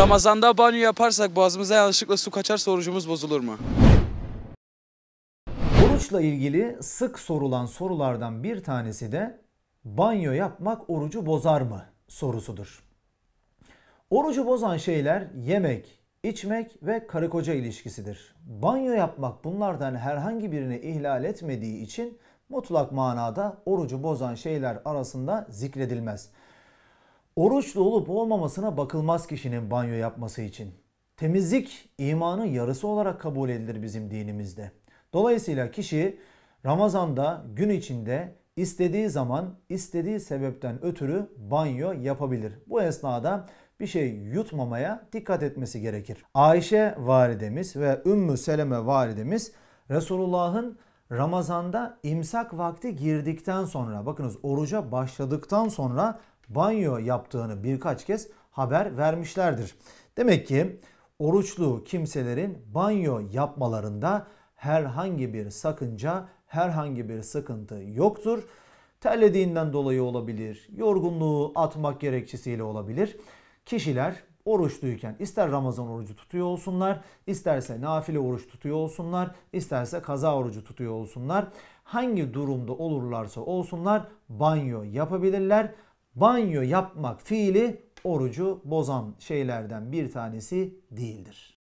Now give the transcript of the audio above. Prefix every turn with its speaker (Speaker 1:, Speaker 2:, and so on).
Speaker 1: Ramazanda banyo yaparsak boğazımıza yanlışlıkla su kaçarsa orucumuz bozulur mu? Oruçla ilgili sık sorulan sorulardan bir tanesi de banyo yapmak orucu bozar mı sorusudur. Orucu bozan şeyler yemek, içmek ve karı koca ilişkisidir. Banyo yapmak bunlardan herhangi birini ihlal etmediği için mutlak manada orucu bozan şeyler arasında zikredilmez. Oruçlu olup olmamasına bakılmaz kişinin banyo yapması için. Temizlik imanın yarısı olarak kabul edilir bizim dinimizde. Dolayısıyla kişi Ramazan'da gün içinde istediği zaman istediği sebepten ötürü banyo yapabilir. Bu esnada bir şey yutmamaya dikkat etmesi gerekir. Ayşe validemiz ve Ümmü Seleme validemiz Resulullah'ın Ramazan'da imsak vakti girdikten sonra bakınız oruca başladıktan sonra banyo yaptığını birkaç kez haber vermişlerdir. Demek ki oruçlu kimselerin banyo yapmalarında herhangi bir sakınca, herhangi bir sıkıntı yoktur. Terlediğinden dolayı olabilir, yorgunluğu atmak gerekçesiyle olabilir. Kişiler oruçluyken ister Ramazan orucu tutuyor olsunlar, isterse nafile oruç tutuyor olsunlar, isterse kaza orucu tutuyor olsunlar. Hangi durumda olurlarsa olsunlar banyo yapabilirler banyo yapmak fiili orucu bozan şeylerden bir tanesi değildir.